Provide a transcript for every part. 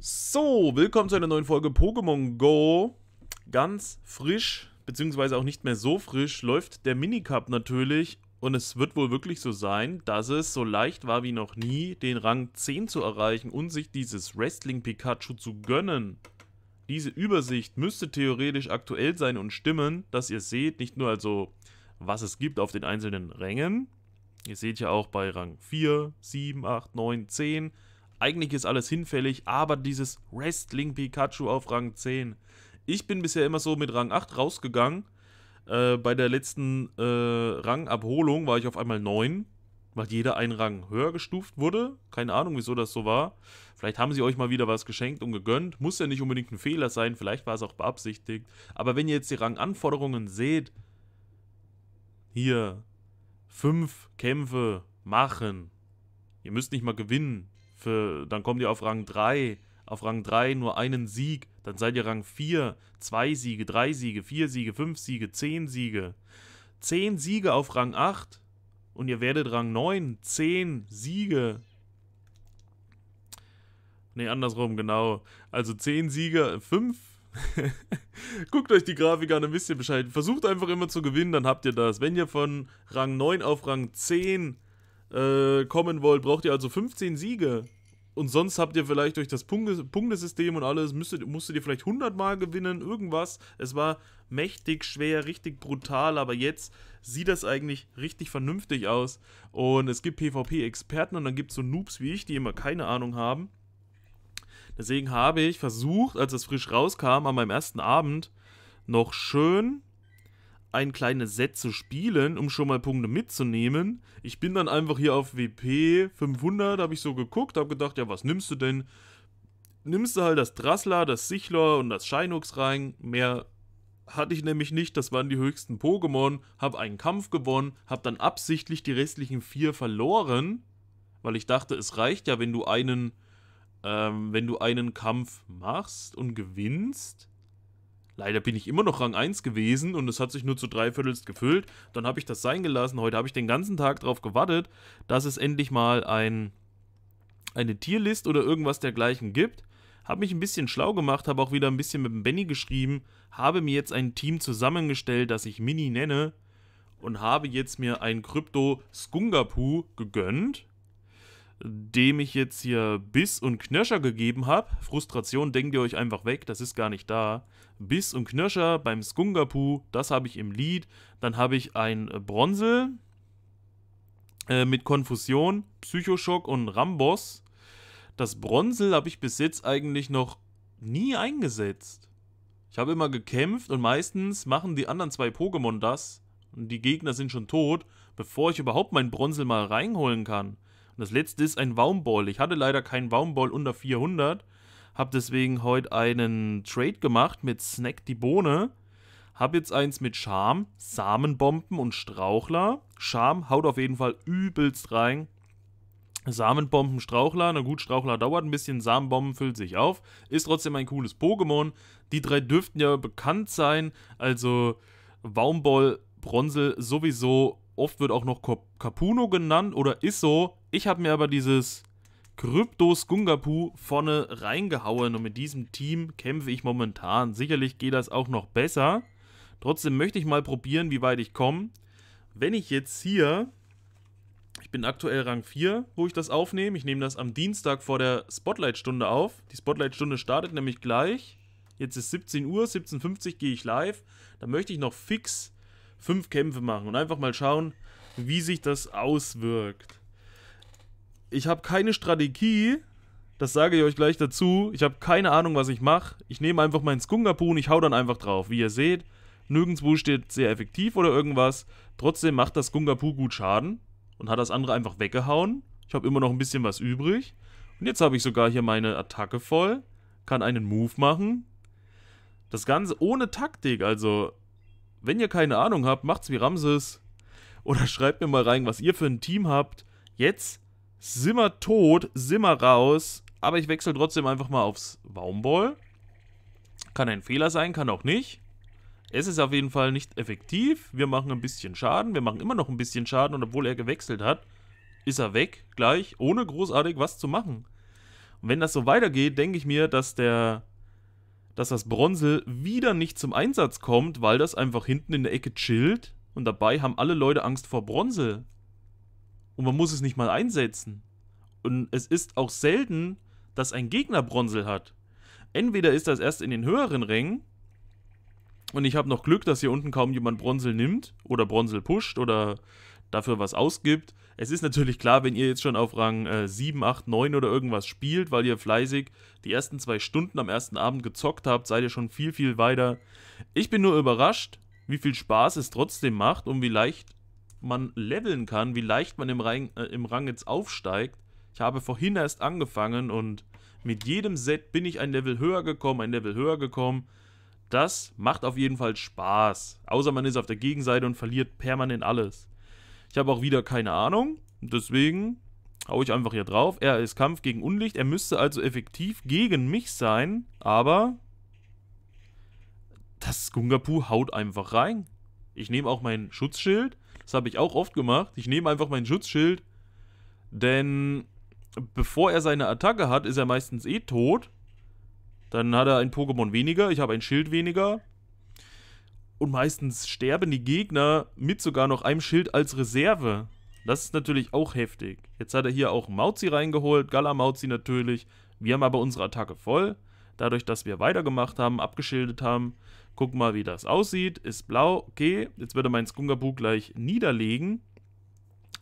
So, willkommen zu einer neuen Folge Pokémon Go. Ganz frisch, beziehungsweise auch nicht mehr so frisch, läuft der Minicup natürlich. Und es wird wohl wirklich so sein, dass es so leicht war wie noch nie, den Rang 10 zu erreichen und sich dieses Wrestling-Pikachu zu gönnen. Diese Übersicht müsste theoretisch aktuell sein und stimmen, dass ihr seht, nicht nur also, was es gibt auf den einzelnen Rängen. Ihr seht ja auch bei Rang 4, 7, 8, 9, 10 eigentlich ist alles hinfällig, aber dieses Wrestling Pikachu auf Rang 10. Ich bin bisher immer so mit Rang 8 rausgegangen. Äh, bei der letzten äh, Rangabholung war ich auf einmal 9, weil jeder einen Rang höher gestuft wurde. Keine Ahnung, wieso das so war. Vielleicht haben sie euch mal wieder was geschenkt und gegönnt. Muss ja nicht unbedingt ein Fehler sein, vielleicht war es auch beabsichtigt. Aber wenn ihr jetzt die Ranganforderungen seht, hier, 5 Kämpfe machen. Ihr müsst nicht mal gewinnen. Für, dann kommt ihr auf Rang 3, auf Rang 3 nur einen Sieg, dann seid ihr Rang 4, 2 Siege, 3 Siege, 4 Siege, 5 Siege, 10 Siege. 10 Siege auf Rang 8 und ihr werdet Rang 9, 10 Siege. Ne, andersrum, genau. Also 10 Siege, 5 Guckt euch die Grafik an, wisst ihr Bescheid. Versucht einfach immer zu gewinnen, dann habt ihr das. Wenn ihr von Rang 9 auf Rang 10 äh, kommen wollt, braucht ihr also 15 Siege. Und sonst habt ihr vielleicht durch das Punktesystem und alles, müsstet, musstet ihr vielleicht 100 Mal gewinnen, irgendwas. Es war mächtig schwer, richtig brutal, aber jetzt sieht das eigentlich richtig vernünftig aus. Und es gibt PvP-Experten und dann gibt es so Noobs wie ich, die immer keine Ahnung haben. Deswegen habe ich versucht, als es frisch rauskam, an meinem ersten Abend noch schön ein kleines Set zu spielen, um schon mal Punkte mitzunehmen. Ich bin dann einfach hier auf WP 500, habe ich so geguckt, habe gedacht, ja, was nimmst du denn? Nimmst du halt das Drassler, das Sichlor und das Shinox rein. Mehr hatte ich nämlich nicht, das waren die höchsten Pokémon. Habe einen Kampf gewonnen, habe dann absichtlich die restlichen vier verloren, weil ich dachte, es reicht ja, wenn du einen, ähm, wenn du einen Kampf machst und gewinnst Leider bin ich immer noch Rang 1 gewesen und es hat sich nur zu dreiviertelst gefüllt. Dann habe ich das sein gelassen. Heute habe ich den ganzen Tag darauf gewartet, dass es endlich mal ein, eine Tierlist oder irgendwas dergleichen gibt. Habe mich ein bisschen schlau gemacht, habe auch wieder ein bisschen mit dem Benny geschrieben, habe mir jetzt ein Team zusammengestellt, das ich Mini nenne und habe jetzt mir ein Krypto Skungapu gegönnt dem ich jetzt hier Biss und Knirscher gegeben habe. Frustration denkt ihr euch einfach weg, das ist gar nicht da. Biss und Knirscher beim Skungapu, das habe ich im Lied. Dann habe ich ein Bronzel äh, mit Konfusion, Psychoschock und Rambos. Das Bronzel habe ich bis jetzt eigentlich noch nie eingesetzt. Ich habe immer gekämpft und meistens machen die anderen zwei Pokémon das. Und die Gegner sind schon tot, bevor ich überhaupt mein Bronzel mal reinholen kann. Und das letzte ist ein Waumball. Ich hatte leider keinen Waumball unter 400. Habe deswegen heute einen Trade gemacht mit Snack die Bohne. Habe jetzt eins mit Charme, Samenbomben und Strauchler. Charme haut auf jeden Fall übelst rein. Samenbomben, Strauchler. Na gut, Strauchler dauert ein bisschen. Samenbomben füllt sich auf. Ist trotzdem ein cooles Pokémon. Die drei dürften ja bekannt sein. Also Waumball, Bronzel sowieso. Oft wird auch noch Capuno genannt oder Isso. Ich habe mir aber dieses Kryptos Gungapu vorne reingehauen und mit diesem Team kämpfe ich momentan. Sicherlich geht das auch noch besser. Trotzdem möchte ich mal probieren, wie weit ich komme. Wenn ich jetzt hier, ich bin aktuell Rang 4, wo ich das aufnehme. Ich nehme das am Dienstag vor der Spotlight-Stunde auf. Die Spotlight-Stunde startet nämlich gleich. Jetzt ist 17 Uhr, 17.50 Uhr gehe ich live. Da möchte ich noch fix 5 Kämpfe machen und einfach mal schauen, wie sich das auswirkt ich habe keine Strategie, das sage ich euch gleich dazu. Ich habe keine Ahnung, was ich mache. Ich nehme einfach meinen Skungapoo und ich hau dann einfach drauf. Wie ihr seht, nirgendwo steht sehr effektiv oder irgendwas. Trotzdem macht das Skungapoo gut Schaden und hat das andere einfach weggehauen. Ich habe immer noch ein bisschen was übrig. Und jetzt habe ich sogar hier meine Attacke voll, kann einen Move machen. Das Ganze ohne Taktik, also wenn ihr keine Ahnung habt, macht's wie Ramses. Oder schreibt mir mal rein, was ihr für ein Team habt. Jetzt Simmer tot, Simmer raus. Aber ich wechsle trotzdem einfach mal aufs Baumball. Kann ein Fehler sein, kann auch nicht. Es ist auf jeden Fall nicht effektiv. Wir machen ein bisschen Schaden. Wir machen immer noch ein bisschen Schaden. Und obwohl er gewechselt hat, ist er weg gleich, ohne großartig was zu machen. Und wenn das so weitergeht, denke ich mir, dass der dass das Bronze wieder nicht zum Einsatz kommt, weil das einfach hinten in der Ecke chillt. Und dabei haben alle Leute Angst vor Bronze und man muss es nicht mal einsetzen. Und es ist auch selten, dass ein Gegner Bronsel hat. Entweder ist das erst in den höheren Rängen und ich habe noch Glück, dass hier unten kaum jemand Bronsel nimmt oder Bronsel pusht oder dafür was ausgibt. Es ist natürlich klar, wenn ihr jetzt schon auf Rang äh, 7, 8, 9 oder irgendwas spielt, weil ihr fleißig die ersten zwei Stunden am ersten Abend gezockt habt, seid ihr schon viel, viel weiter. Ich bin nur überrascht, wie viel Spaß es trotzdem macht und wie leicht man leveln kann, wie leicht man im, Rang, äh, im Rang jetzt aufsteigt. Ich habe vorhin erst angefangen und mit jedem Set bin ich ein Level höher gekommen, ein Level höher gekommen. Das macht auf jeden Fall Spaß. Außer man ist auf der Gegenseite und verliert permanent alles. Ich habe auch wieder keine Ahnung. Deswegen haue ich einfach hier drauf. Er ist Kampf gegen Unlicht. Er müsste also effektiv gegen mich sein. Aber das Gungapu haut einfach rein. Ich nehme auch mein Schutzschild das habe ich auch oft gemacht. Ich nehme einfach mein Schutzschild, denn bevor er seine Attacke hat, ist er meistens eh tot. Dann hat er ein Pokémon weniger, ich habe ein Schild weniger. Und meistens sterben die Gegner mit sogar noch einem Schild als Reserve. Das ist natürlich auch heftig. Jetzt hat er hier auch Mauzi reingeholt, Galamauzi natürlich. Wir haben aber unsere Attacke voll. Dadurch, dass wir weitergemacht haben, abgeschildet haben, Guck mal, wie das aussieht. Ist blau, okay. Jetzt werde mein Skungabu gleich niederlegen.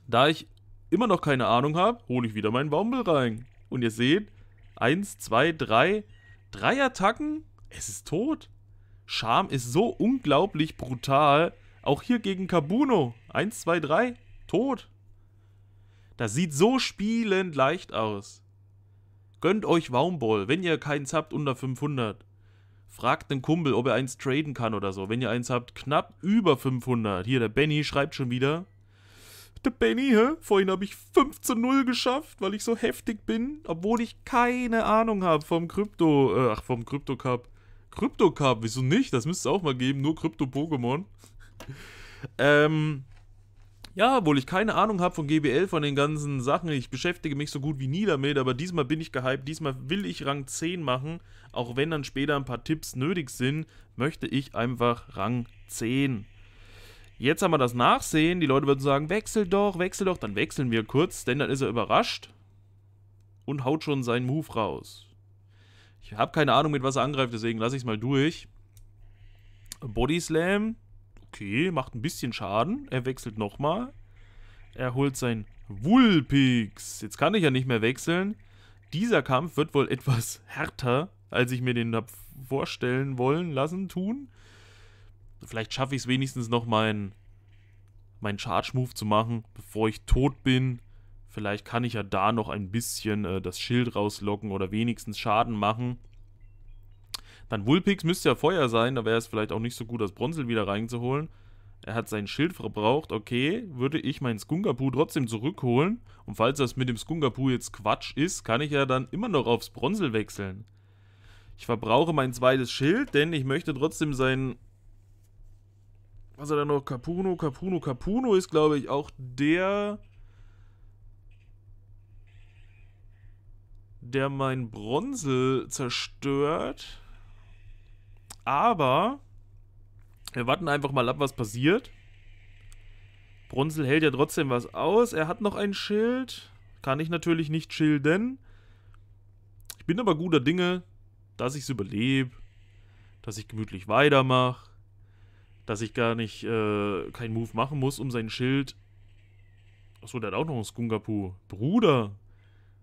Da ich immer noch keine Ahnung habe, hole ich wieder meinen Baumel rein. Und ihr seht, eins, zwei, drei, drei Attacken, es ist tot. Scham ist so unglaublich brutal. Auch hier gegen Kabuno. Eins, zwei, drei, tot. Das sieht so spielend leicht aus. Gönnt euch Waumball, wenn ihr keins habt unter 500. Fragt einen Kumpel, ob er eins traden kann oder so. Wenn ihr eins habt, knapp über 500. Hier, der Benny schreibt schon wieder. Der Benny, hä? Vorhin habe ich 15-0 geschafft, weil ich so heftig bin, obwohl ich keine Ahnung habe vom Krypto. Äh, ach, vom Krypto Cup. Krypto Cup, wieso nicht? Das müsste es auch mal geben, nur Krypto-Pokémon. ähm, ja, obwohl ich keine Ahnung habe von GBL, von den ganzen Sachen, ich beschäftige mich so gut wie nie damit, aber diesmal bin ich gehypt, diesmal will ich Rang 10 machen, auch wenn dann später ein paar Tipps nötig sind, möchte ich einfach Rang 10. Jetzt haben wir das Nachsehen, die Leute würden sagen, wechsel doch, wechsel doch, dann wechseln wir kurz, denn dann ist er überrascht und haut schon seinen Move raus. Ich habe keine Ahnung, mit was er angreift, deswegen lasse ich es mal durch. Body Slam, Okay, macht ein bisschen Schaden. Er wechselt nochmal. Er holt sein Wulpix. Jetzt kann ich ja nicht mehr wechseln. Dieser Kampf wird wohl etwas härter, als ich mir den habe vorstellen wollen lassen, tun. Vielleicht schaffe ich es wenigstens noch, meinen mein Charge-Move zu machen, bevor ich tot bin. Vielleicht kann ich ja da noch ein bisschen äh, das Schild rauslocken oder wenigstens Schaden machen. Dann Wulpix müsste ja Feuer sein, da wäre es vielleicht auch nicht so gut, das Bronzel wieder reinzuholen. Er hat sein Schild verbraucht, okay, würde ich meinen Skungapu trotzdem zurückholen. Und falls das mit dem Skungapu jetzt Quatsch ist, kann ich ja dann immer noch aufs Bronzel wechseln. Ich verbrauche mein zweites Schild, denn ich möchte trotzdem sein... Was hat er noch? Capuno, Capuno, Capuno ist, glaube ich, auch der... Der mein Bronzel zerstört. Aber wir warten einfach mal ab, was passiert. Brunzel hält ja trotzdem was aus. Er hat noch ein Schild. Kann ich natürlich nicht schilden. Ich bin aber guter Dinge, dass ich es überlebe. Dass ich gemütlich weitermache. Dass ich gar nicht äh, keinen Move machen muss, um sein Schild. Achso, der hat auch noch einen Skungapu. Bruder,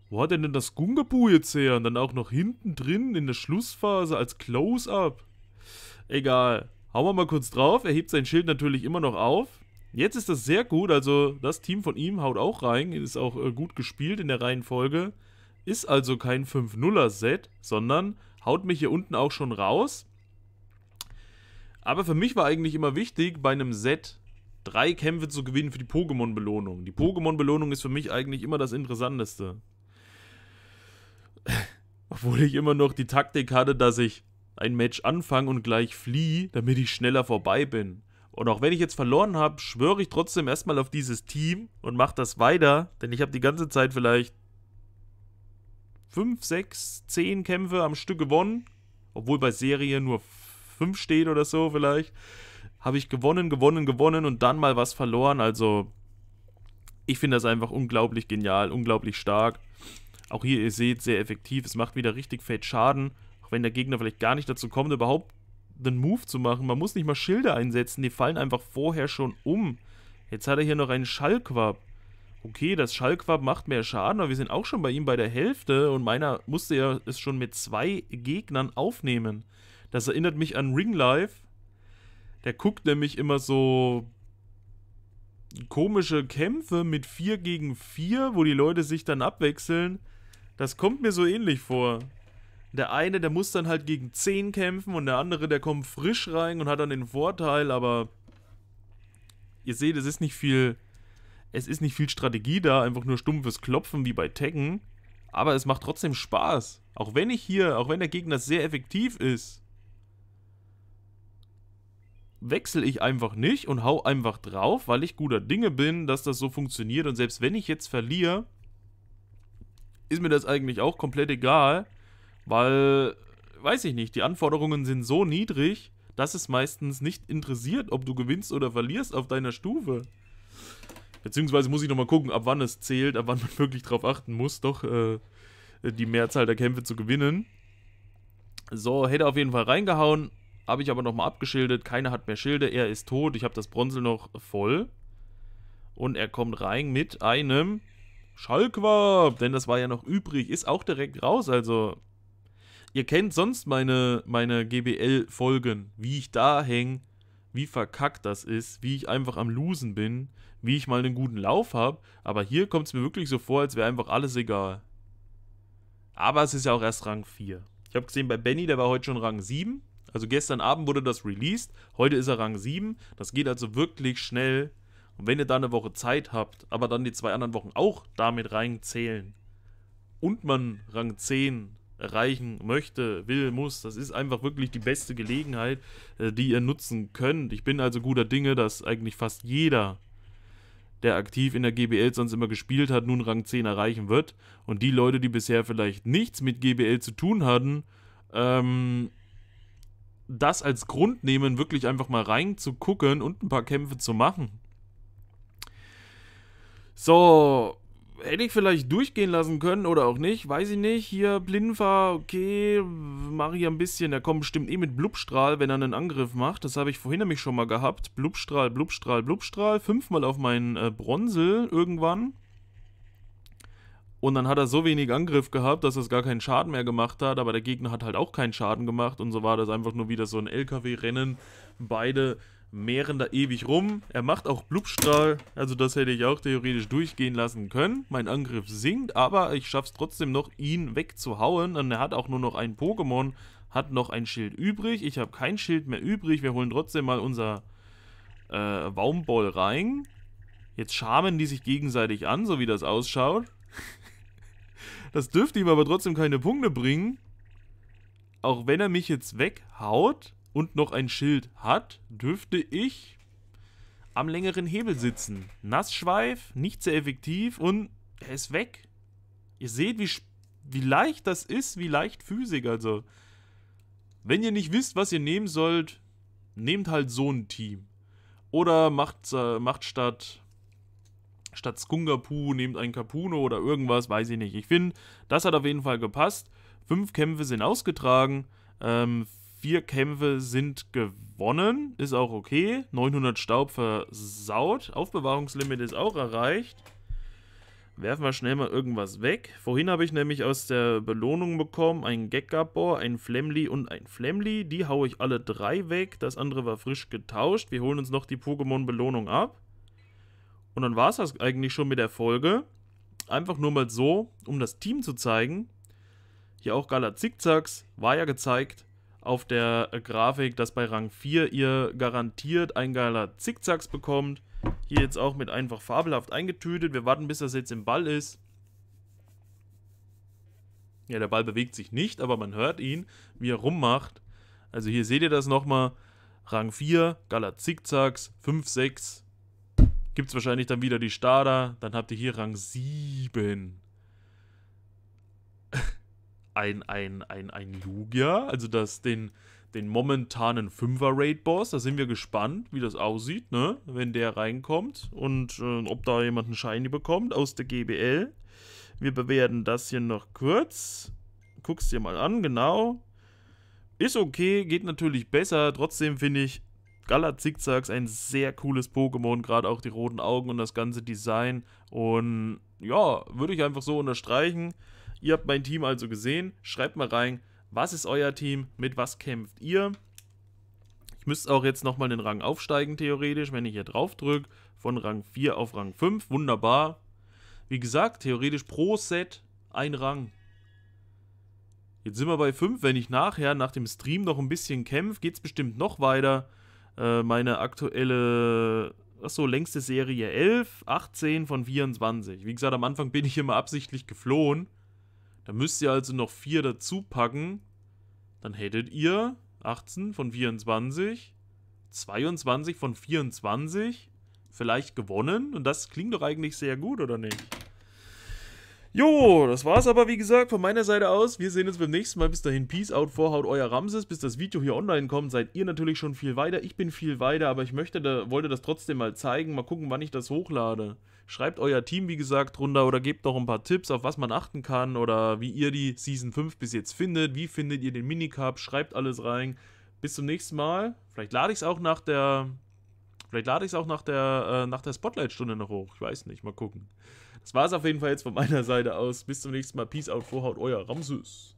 wo hat er denn das Skungapu jetzt her? Und dann auch noch hinten drin in der Schlussphase als Close-Up. Egal. Hauen wir mal kurz drauf. Er hebt sein Schild natürlich immer noch auf. Jetzt ist das sehr gut. Also das Team von ihm haut auch rein. Ist auch äh, gut gespielt in der Reihenfolge. Ist also kein 5-0er-Set, sondern haut mich hier unten auch schon raus. Aber für mich war eigentlich immer wichtig, bei einem Set drei Kämpfe zu gewinnen für die Pokémon-Belohnung. Die Pokémon-Belohnung ist für mich eigentlich immer das Interessanteste. Obwohl ich immer noch die Taktik hatte, dass ich ein Match anfange und gleich fliehe, damit ich schneller vorbei bin. Und auch wenn ich jetzt verloren habe, schwöre ich trotzdem erstmal auf dieses Team und mache das weiter, denn ich habe die ganze Zeit vielleicht 5, 6, 10 Kämpfe am Stück gewonnen, obwohl bei Serie nur 5 steht oder so vielleicht. Habe ich gewonnen, gewonnen, gewonnen und dann mal was verloren. Also ich finde das einfach unglaublich genial, unglaublich stark. Auch hier, ihr seht, sehr effektiv. Es macht wieder richtig fett Schaden wenn der Gegner vielleicht gar nicht dazu kommt, überhaupt einen Move zu machen. Man muss nicht mal Schilde einsetzen, die fallen einfach vorher schon um. Jetzt hat er hier noch einen Schallquab. Okay, das Schallquab macht mehr Schaden, aber wir sind auch schon bei ihm bei der Hälfte und meiner musste ja es schon mit zwei Gegnern aufnehmen. Das erinnert mich an Ring Life. Der guckt nämlich immer so komische Kämpfe mit 4 gegen 4, wo die Leute sich dann abwechseln. Das kommt mir so ähnlich vor der eine, der muss dann halt gegen 10 kämpfen und der andere, der kommt frisch rein und hat dann den Vorteil, aber ihr seht, es ist nicht viel, es ist nicht viel Strategie da, einfach nur stumpfes Klopfen wie bei Tekken, aber es macht trotzdem Spaß. Auch wenn ich hier, auch wenn der Gegner sehr effektiv ist, wechsle ich einfach nicht und hau einfach drauf, weil ich guter Dinge bin, dass das so funktioniert und selbst wenn ich jetzt verliere, ist mir das eigentlich auch komplett egal, weil, weiß ich nicht, die Anforderungen sind so niedrig, dass es meistens nicht interessiert, ob du gewinnst oder verlierst auf deiner Stufe. Beziehungsweise muss ich nochmal gucken, ab wann es zählt, ab wann man wirklich drauf achten muss, doch äh, die Mehrzahl der Kämpfe zu gewinnen. So, hätte auf jeden Fall reingehauen. Habe ich aber nochmal abgeschildert. Keiner hat mehr Schilde. Er ist tot. Ich habe das Bronzel noch voll. Und er kommt rein mit einem Schallquab. Denn das war ja noch übrig. Ist auch direkt raus. Also Ihr kennt sonst meine, meine GBL-Folgen, wie ich da hänge, wie verkackt das ist, wie ich einfach am Losen bin, wie ich mal einen guten Lauf habe, aber hier kommt es mir wirklich so vor, als wäre einfach alles egal. Aber es ist ja auch erst Rang 4. Ich habe gesehen, bei Benny, der war heute schon Rang 7. Also gestern Abend wurde das released, heute ist er Rang 7. Das geht also wirklich schnell. Und wenn ihr da eine Woche Zeit habt, aber dann die zwei anderen Wochen auch damit reinzählen und man Rang 10 erreichen möchte, will, muss. Das ist einfach wirklich die beste Gelegenheit, äh, die ihr nutzen könnt. Ich bin also guter Dinge, dass eigentlich fast jeder, der aktiv in der GBL sonst immer gespielt hat, nun Rang 10 erreichen wird. Und die Leute, die bisher vielleicht nichts mit GBL zu tun hatten, ähm, das als Grund nehmen, wirklich einfach mal reinzugucken und ein paar Kämpfe zu machen. So, hätte ich vielleicht durchgehen lassen können oder auch nicht, weiß ich nicht. Hier, Blinfer, okay, mache ich ein bisschen. Der kommt bestimmt eh mit Blubstrahl, wenn er einen Angriff macht. Das habe ich vorhin nämlich schon mal gehabt. Blubstrahl, Blubstrahl, Blubstrahl. Fünfmal auf meinen äh, Bronsel irgendwann. Und dann hat er so wenig Angriff gehabt, dass es gar keinen Schaden mehr gemacht hat. Aber der Gegner hat halt auch keinen Schaden gemacht. Und so war das einfach nur wieder so ein LKW-Rennen. Beide mehren da ewig rum. Er macht auch Blubstrahl, also das hätte ich auch theoretisch durchgehen lassen können. Mein Angriff sinkt, aber ich schaffe es trotzdem noch, ihn wegzuhauen. Und er hat auch nur noch ein Pokémon, hat noch ein Schild übrig. Ich habe kein Schild mehr übrig. Wir holen trotzdem mal unser äh, Waumball rein. Jetzt schamen die sich gegenseitig an, so wie das ausschaut. das dürfte ihm aber trotzdem keine Punkte bringen. Auch wenn er mich jetzt weghaut, und noch ein Schild hat, dürfte ich am längeren Hebel sitzen. Nassschweif, nicht sehr effektiv und er ist weg. Ihr seht, wie, wie leicht das ist, wie leicht Physik. Also, wenn ihr nicht wisst, was ihr nehmen sollt, nehmt halt so ein Team. Oder macht, äh, macht statt, statt Skungapu, nehmt ein Kapuno oder irgendwas, weiß ich nicht. Ich finde, das hat auf jeden Fall gepasst. Fünf Kämpfe sind ausgetragen. Ähm, vier Kämpfe sind gewonnen. Ist auch okay. 900 Staub versaut. Aufbewahrungslimit ist auch erreicht. Werfen wir schnell mal irgendwas weg. Vorhin habe ich nämlich aus der Belohnung bekommen ein Gekka-Bohr, ein Flemly und ein Flemly. Die haue ich alle drei weg. Das andere war frisch getauscht. Wir holen uns noch die Pokémon-Belohnung ab. Und dann war es das eigentlich schon mit der Folge. Einfach nur mal so, um das Team zu zeigen. Hier auch Gala Zickzacks war ja gezeigt auf der äh, Grafik, dass bei Rang 4 ihr garantiert ein geiler Zickzacks bekommt. Hier jetzt auch mit einfach fabelhaft eingetütet. Wir warten, bis das jetzt im Ball ist. Ja, der Ball bewegt sich nicht, aber man hört ihn, wie er rummacht. Also hier seht ihr das nochmal. Rang 4, Gala Zickzacks, 5, 6. Gibt es wahrscheinlich dann wieder die Starter. Dann habt ihr hier Rang 7 ein, ein, ein, ein Lugia, also das, den, den momentanen Fünfer-Raid-Boss. Da sind wir gespannt, wie das aussieht, ne? Wenn der reinkommt und äh, ob da jemand einen Shiny bekommt aus der GBL. Wir bewerten das hier noch kurz. Guck's dir mal an, genau. Ist okay, geht natürlich besser. Trotzdem finde ich Galat Zigzags ein sehr cooles Pokémon, gerade auch die roten Augen und das ganze Design. Und ja, würde ich einfach so unterstreichen. Ihr habt mein Team also gesehen. Schreibt mal rein, was ist euer Team, mit was kämpft ihr? Ich müsste auch jetzt nochmal den Rang aufsteigen, theoretisch, wenn ich hier drauf drücke. Von Rang 4 auf Rang 5. Wunderbar. Wie gesagt, theoretisch pro Set ein Rang. Jetzt sind wir bei 5. Wenn ich nachher nach dem Stream noch ein bisschen kämpfe, geht es bestimmt noch weiter. Äh, meine aktuelle, achso, längste Serie 11, 18 von 24. Wie gesagt, am Anfang bin ich immer absichtlich geflohen. Da müsst ihr also noch 4 dazu packen. Dann hättet ihr 18 von 24, 22 von 24 vielleicht gewonnen. Und das klingt doch eigentlich sehr gut, oder nicht? Jo, das war's aber, wie gesagt, von meiner Seite aus. Wir sehen uns beim nächsten Mal. Bis dahin, Peace out, Vorhaut, euer Ramses. Bis das Video hier online kommt, seid ihr natürlich schon viel weiter. Ich bin viel weiter, aber ich möchte, da, wollte das trotzdem mal zeigen. Mal gucken, wann ich das hochlade. Schreibt euer Team, wie gesagt, runter oder gebt noch ein paar Tipps, auf was man achten kann oder wie ihr die Season 5 bis jetzt findet. Wie findet ihr den Minicup? Schreibt alles rein. Bis zum nächsten Mal. Vielleicht lade ich es auch nach der. Vielleicht lade ich es auch nach der, äh, der Spotlight-Stunde noch hoch. Ich weiß nicht. Mal gucken. Das war es auf jeden Fall jetzt von meiner Seite aus. Bis zum nächsten Mal. Peace out, Vorhaut, euer Ramses.